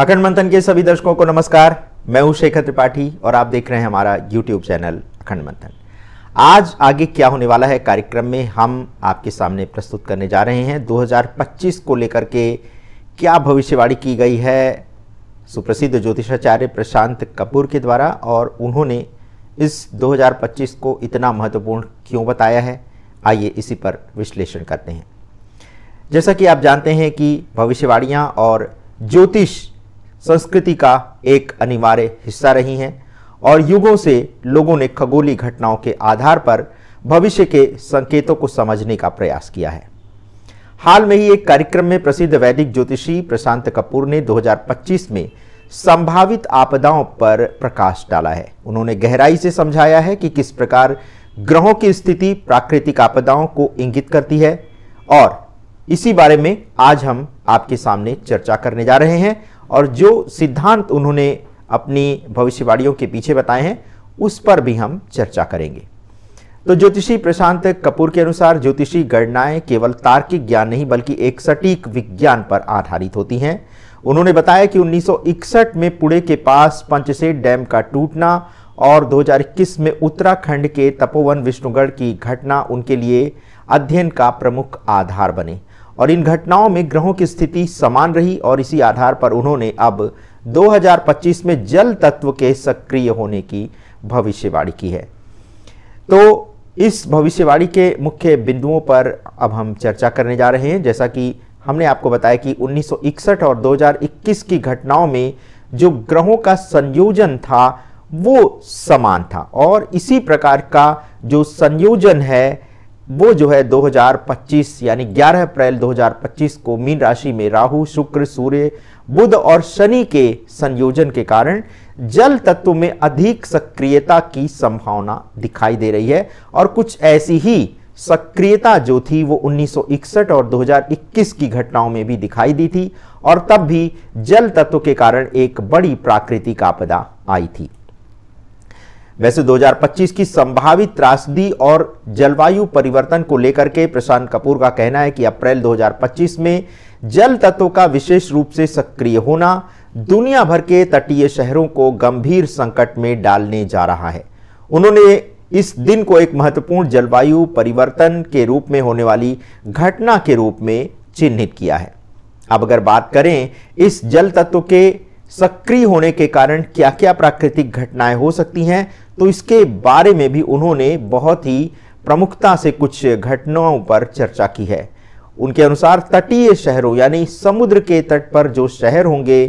अखंड मंथन के सभी दर्शकों को नमस्कार मैं हूं शेखर त्रिपाठी और आप देख रहे हैं हमारा यूट्यूब चैनल अखंड मंथन आज आगे क्या होने वाला है कार्यक्रम में हम आपके सामने प्रस्तुत करने जा रहे हैं 2025 को लेकर के क्या भविष्यवाणी की गई है सुप्रसिद्ध ज्योतिषाचार्य प्रशांत कपूर के द्वारा और उन्होंने इस 2025 को इतना महत्वपूर्ण क्यों बताया है आइए इसी पर विश्लेषण करते हैं जैसा कि आप जानते हैं कि भविष्यवाणियाँ और ज्योतिष संस्कृति का एक अनिवार्य हिस्सा रही हैं और युगों से लोगों ने खगोली घटनाओं के आधार पर भविष्य के संकेतों को समझने का प्रयास किया है हाल में ही एक कार्यक्रम में प्रसिद्ध वैदिक ज्योतिषी प्रशांत कपूर ने 2025 में संभावित आपदाओं पर प्रकाश डाला है उन्होंने गहराई से समझाया है कि किस प्रकार ग्रहों की स्थिति प्राकृतिक आपदाओं को इंगित करती है और इसी बारे में आज हम आपके सामने चर्चा करने जा रहे हैं और जो सिद्धांत उन्होंने अपनी भविष्यवाणियों के पीछे बताए हैं उस पर भी हम चर्चा करेंगे तो ज्योतिषी प्रशांत कपूर के अनुसार ज्योतिषी गणनाएं केवल तार्किक ज्ञान नहीं बल्कि एक सटीक विज्ञान पर आधारित होती हैं उन्होंने बताया कि 1961 में पुणे के पास पंचसेट डैम का टूटना और 2021 में उत्तराखंड के तपोवन विष्णुगढ़ की घटना उनके लिए अध्ययन का प्रमुख आधार बने और इन घटनाओं में ग्रहों की स्थिति समान रही और इसी आधार पर उन्होंने अब 2025 में जल तत्व के सक्रिय होने की भविष्यवाणी की है तो इस भविष्यवाणी के मुख्य बिंदुओं पर अब हम चर्चा करने जा रहे हैं जैसा कि हमने आपको बताया कि 1961 और 2021 की घटनाओं में जो ग्रहों का संयोजन था वो समान था और इसी प्रकार का जो संयोजन है वो जो है 2025 यानी 11 अप्रैल 2025 को मीन राशि में राहु शुक्र सूर्य बुध और शनि के संयोजन के कारण जल तत्व में अधिक सक्रियता की संभावना दिखाई दे रही है और कुछ ऐसी ही सक्रियता जो थी वो 1961 और 2021 की घटनाओं में भी दिखाई दी थी और तब भी जल तत्व के कारण एक बड़ी प्राकृतिक आपदा आई थी वैसे 2025 की संभावित त्रासदी और जलवायु परिवर्तन को लेकर के प्रशांत कपूर का कहना है कि अप्रैल 2025 में जल तत्व का विशेष रूप से सक्रिय होना दुनिया भर के तटीय शहरों को गंभीर संकट में डालने जा रहा है उन्होंने इस दिन को एक महत्वपूर्ण जलवायु परिवर्तन के रूप में होने वाली घटना के रूप में चिन्हित किया है अब अगर बात करें इस जल तत्व के सक्रिय होने के कारण क्या क्या प्राकृतिक घटनाएं हो सकती हैं तो इसके बारे में भी उन्होंने बहुत ही प्रमुखता से कुछ घटनाओं पर चर्चा की है उनके अनुसार तटीय शहरों यानी समुद्र के तट पर जो शहर होंगे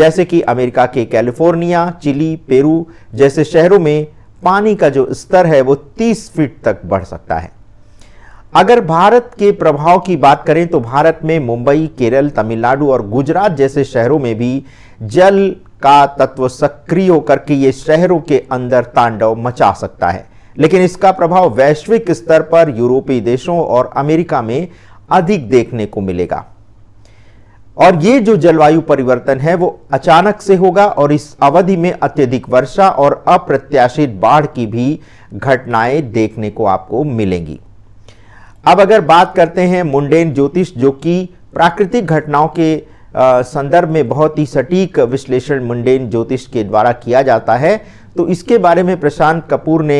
जैसे कि अमेरिका के कैलिफोर्निया चिली पेरू जैसे शहरों में पानी का जो स्तर है वो 30 फीट तक बढ़ सकता है अगर भारत के प्रभाव की बात करें तो भारत में मुंबई केरल तमिलनाडु और गुजरात जैसे शहरों में भी जल का तत्व सक्रिय होकर के ये शहरों के अंदर तांडव मचा सकता है लेकिन इसका प्रभाव वैश्विक स्तर पर यूरोपीय देशों और अमेरिका में अधिक देखने को मिलेगा और ये जो जलवायु परिवर्तन है वो अचानक से होगा और इस अवधि में अत्यधिक वर्षा और अप्रत्याशित बाढ़ की भी घटनाएं देखने को आपको मिलेंगी अब अगर बात करते हैं मुंडेन ज्योतिष जो कि प्राकृतिक घटनाओं के संदर्भ में बहुत ही सटीक विश्लेषण मुंडेन ज्योतिष के द्वारा किया जाता है तो इसके बारे में प्रशांत कपूर ने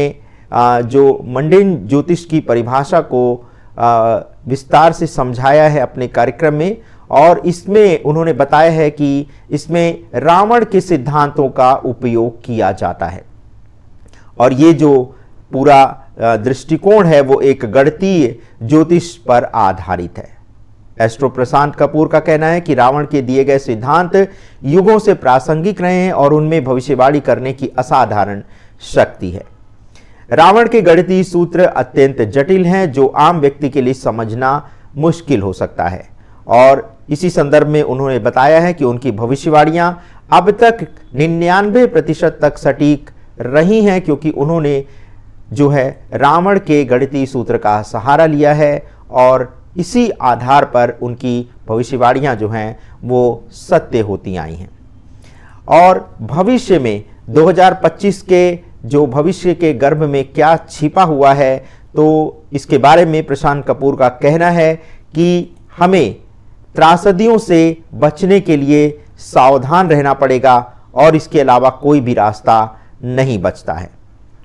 जो मंडेन ज्योतिष की परिभाषा को विस्तार से समझाया है अपने कार्यक्रम में और इसमें उन्होंने बताया है कि इसमें रावण के सिद्धांतों का उपयोग किया जाता है और ये जो पूरा दृष्टिकोण है वो एक गणतीय ज्योतिष पर आधारित है एस्ट्रो प्रशांत कपूर का कहना है कि रावण के दिए गए सिद्धांत युगों से प्रासंगिक रहे हैं और उनमें भविष्यवाणी करने की असाधारण शक्ति है रावण के गणितीय सूत्र अत्यंत जटिल हैं जो आम व्यक्ति के लिए समझना मुश्किल हो सकता है और इसी संदर्भ में उन्होंने बताया है कि उनकी भविष्यवाणियां अब तक निन्यानवे प्रतिशत तक सटीक रही हैं क्योंकि उन्होंने जो है रावण के गणितीय सूत्र का सहारा लिया है और इसी आधार पर उनकी भविष्यवाणियाँ जो हैं वो सत्य होती आई हैं और भविष्य में 2025 के जो भविष्य के गर्भ में क्या छिपा हुआ है तो इसके बारे में प्रशांत कपूर का कहना है कि हमें त्रासदियों से बचने के लिए सावधान रहना पड़ेगा और इसके अलावा कोई भी रास्ता नहीं बचता है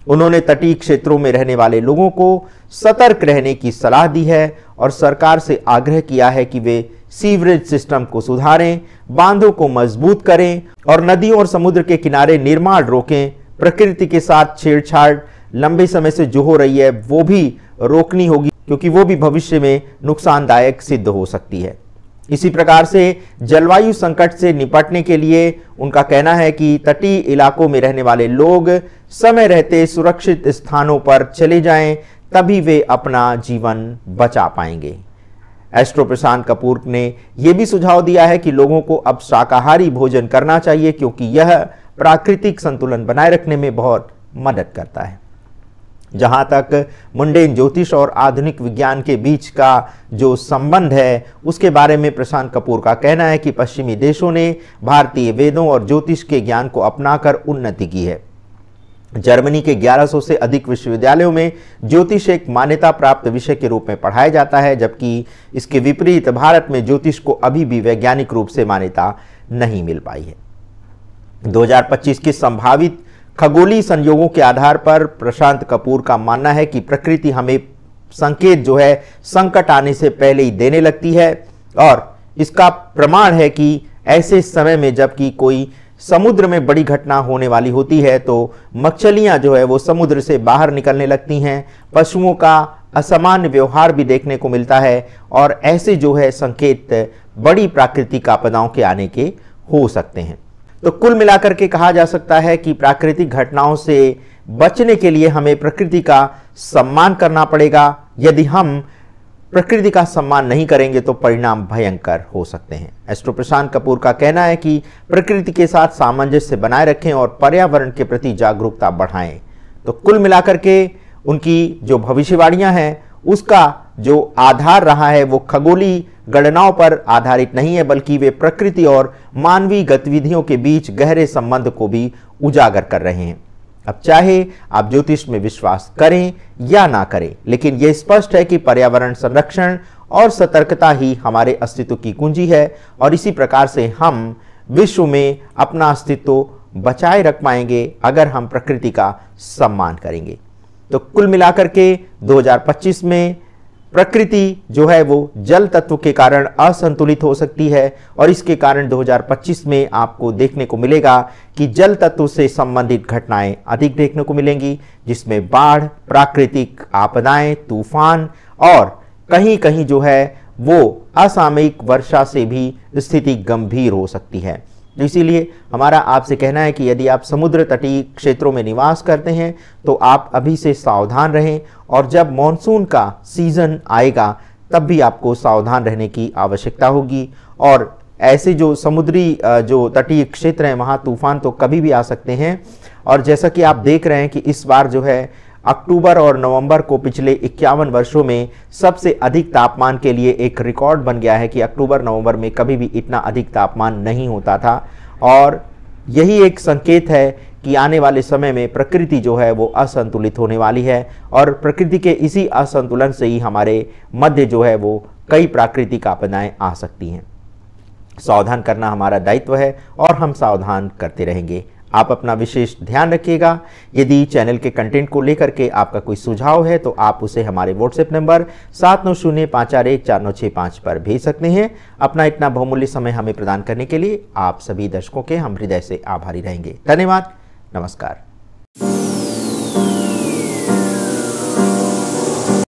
उन्होंने तटीय क्षेत्रों में रहने वाले लोगों को सतर्क रहने की सलाह दी है और सरकार से आग्रह किया है कि वे सीवरेज सिस्टम को सुधारें बांधों को मजबूत करें और नदियों और समुद्र के किनारे निर्माण रोकें प्रकृति के साथ छेड़छाड़ लंबे समय से जो हो रही है वो भी रोकनी होगी क्योंकि वो भी भविष्य में नुकसानदायक सिद्ध हो सकती है इसी प्रकार से जलवायु संकट से निपटने के लिए उनका कहना है कि तटीय इलाकों में रहने वाले लोग समय रहते सुरक्षित स्थानों पर चले जाएं तभी वे अपना जीवन बचा पाएंगे एस्ट्रो प्रशांत कपूर ने यह भी सुझाव दिया है कि लोगों को अब शाकाहारी भोजन करना चाहिए क्योंकि यह प्राकृतिक संतुलन बनाए रखने में बहुत मदद करता है जहाँ तक मुंडेन ज्योतिष और आधुनिक विज्ञान के बीच का जो संबंध है उसके बारे में प्रशांत कपूर का कहना है कि पश्चिमी देशों ने भारतीय वेदों और ज्योतिष के ज्ञान को अपनाकर उन्नति की है जर्मनी के 1100 से अधिक विश्वविद्यालयों में ज्योतिष एक मान्यता प्राप्त विषय के रूप में पढ़ाया जाता है जबकि इसके विपरीत भारत में ज्योतिष को अभी भी वैज्ञानिक रूप से मान्यता नहीं मिल पाई है 2025 के संभावित खगोलीय संयोगों के आधार पर प्रशांत कपूर का मानना है कि प्रकृति हमें संकेत जो है संकट आने से पहले ही देने लगती है और इसका प्रमाण है कि ऐसे समय में जबकि कोई समुद्र में बड़ी घटना होने वाली होती है तो मछलियाँ जो है वो समुद्र से बाहर निकलने लगती हैं पशुओं का असामान्य व्यवहार भी देखने को मिलता है और ऐसे जो है संकेत बड़ी प्राकृतिक आपदाओं के आने के हो सकते हैं तो कुल मिलाकर के कहा जा सकता है कि प्राकृतिक घटनाओं से बचने के लिए हमें प्रकृति का सम्मान करना पड़ेगा यदि हम प्रकृति का सम्मान नहीं करेंगे तो परिणाम भयंकर हो सकते हैं एस्ट्रो प्रशांत कपूर का कहना है कि प्रकृति के साथ सामंजस्य बनाए रखें और पर्यावरण के प्रति जागरूकता बढ़ाएं तो कुल मिलाकर के उनकी जो भविष्यवाणियां हैं उसका जो आधार रहा है वो खगोली गणनाओं पर आधारित नहीं है बल्कि वे प्रकृति और मानवीय गतिविधियों के बीच गहरे संबंध को भी उजागर कर रहे हैं अब चाहे आप ज्योतिष में विश्वास करें या ना करें लेकिन यह स्पष्ट है कि पर्यावरण संरक्षण और सतर्कता ही हमारे अस्तित्व की कुंजी है और इसी प्रकार से हम विश्व में अपना अस्तित्व बचाए रख पाएंगे अगर हम प्रकृति का सम्मान करेंगे तो कुल मिलाकर के 2025 में प्रकृति जो है वो जल तत्व के कारण असंतुलित हो सकती है और इसके कारण 2025 में आपको देखने को मिलेगा कि जल तत्व से संबंधित घटनाएं अधिक देखने को मिलेंगी जिसमें बाढ़ प्राकृतिक आपदाएं तूफान और कहीं कहीं जो है वो असामयिक वर्षा से भी स्थिति गंभीर हो सकती है इसीलिए हमारा आपसे कहना है कि यदि आप समुद्र तटीय क्षेत्रों में निवास करते हैं तो आप अभी से सावधान रहें और जब मानसून का सीज़न आएगा तब भी आपको सावधान रहने की आवश्यकता होगी और ऐसे जो समुद्री जो तटीय क्षेत्र हैं वहाँ तूफान तो कभी भी आ सकते हैं और जैसा कि आप देख रहे हैं कि इस बार जो है अक्टूबर और नवंबर को पिछले इक्यावन वर्षों में सबसे अधिक तापमान के लिए एक रिकॉर्ड बन गया है कि अक्टूबर नवंबर में कभी भी इतना अधिक तापमान नहीं होता था और यही एक संकेत है कि आने वाले समय में प्रकृति जो है वो असंतुलित होने वाली है और प्रकृति के इसी असंतुलन से ही हमारे मध्य जो है वो कई प्राकृतिक आपदाएं आ सकती हैं सावधान करना हमारा दायित्व है और हम सावधान करते रहेंगे आप अपना विशेष ध्यान रखिएगा यदि चैनल के कंटेंट को लेकर के आपका कोई सुझाव है तो आप उसे हमारे व्हाट्सएप नंबर सात नौ शून्य पाँच चार एक चार नौ छः पाँच पर भेज सकते हैं अपना इतना बहुमूल्य समय हमें प्रदान करने के लिए आप सभी दर्शकों के हम हृदय से आभारी रहेंगे धन्यवाद नमस्कार